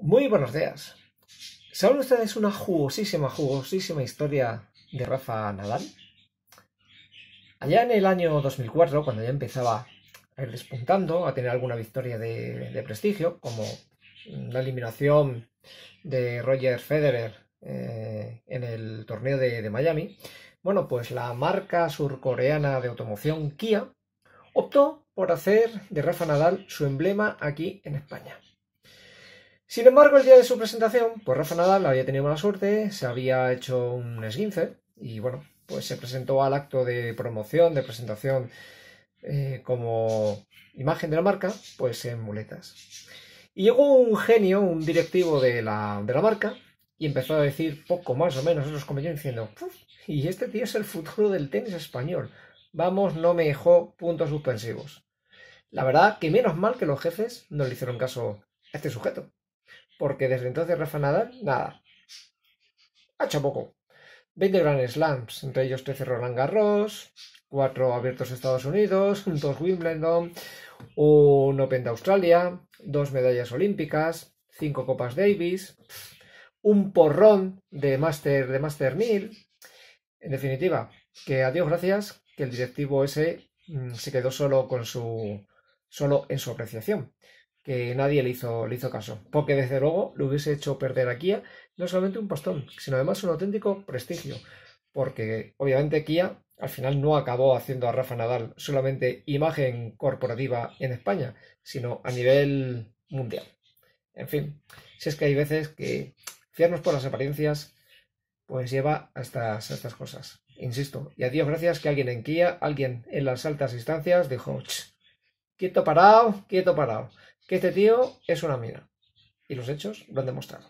Muy buenos días. ¿Saben ustedes una jugosísima, jugosísima historia de Rafa Nadal? Allá en el año 2004, cuando ya empezaba a ir despuntando, a tener alguna victoria de, prestigio, como la eliminación de Roger Federer eh, en el torneo de, de Miami, bueno, pues la marca surcoreana de automoción Kia optó por hacer de Rafa Nadal su emblema aquí en España. Sin embargo, el día de su presentación, pues Rafa Nadal había tenido mala suerte, se había hecho un esguince y bueno, pues se presentó al acto de promoción, de presentación eh, como imagen de la marca, pues en muletas. Y llegó un genio, un directivo de la, marca, y empezó a decir poco más o menos los yo, diciendo, y este tío es el futuro del tenis español. Vamos, no me dejó puntos suspensivos. La verdad que menos mal que los jefes no le hicieron caso a este sujeto. Porque desde entonces Rafa Nadal, nada. Ha hecho poco. 20 Grand Slams, entre ellos 13 Roland Garros, 4 abiertos Estados Unidos, 2 Wimbledon, un Open de Australia, dos medallas olímpicas, 5 Copas Davis, un porrón de Master, de Master 1000. En definitiva, que a Dios gracias, que el directivo ese mm, se quedó solo con su solo en su apreciación que nadie le hizo, le hizo caso, porque desde luego le hubiese hecho perder a Kia no solamente un pastón, sino además un auténtico prestigio, porque obviamente Kia al final no acabó haciendo a Rafa Nadal solamente imagen corporativa en España, sino a nivel mundial. En fin, si es que hay veces que fiarnos por las apariencias pues lleva a estas, estas cosas. Insisto, y a Dios gracias que alguien en Kia, alguien en las altas instancias dijo, quieto parado, quieto parado, que este tío es una mina. Y los hechos lo han demostrado.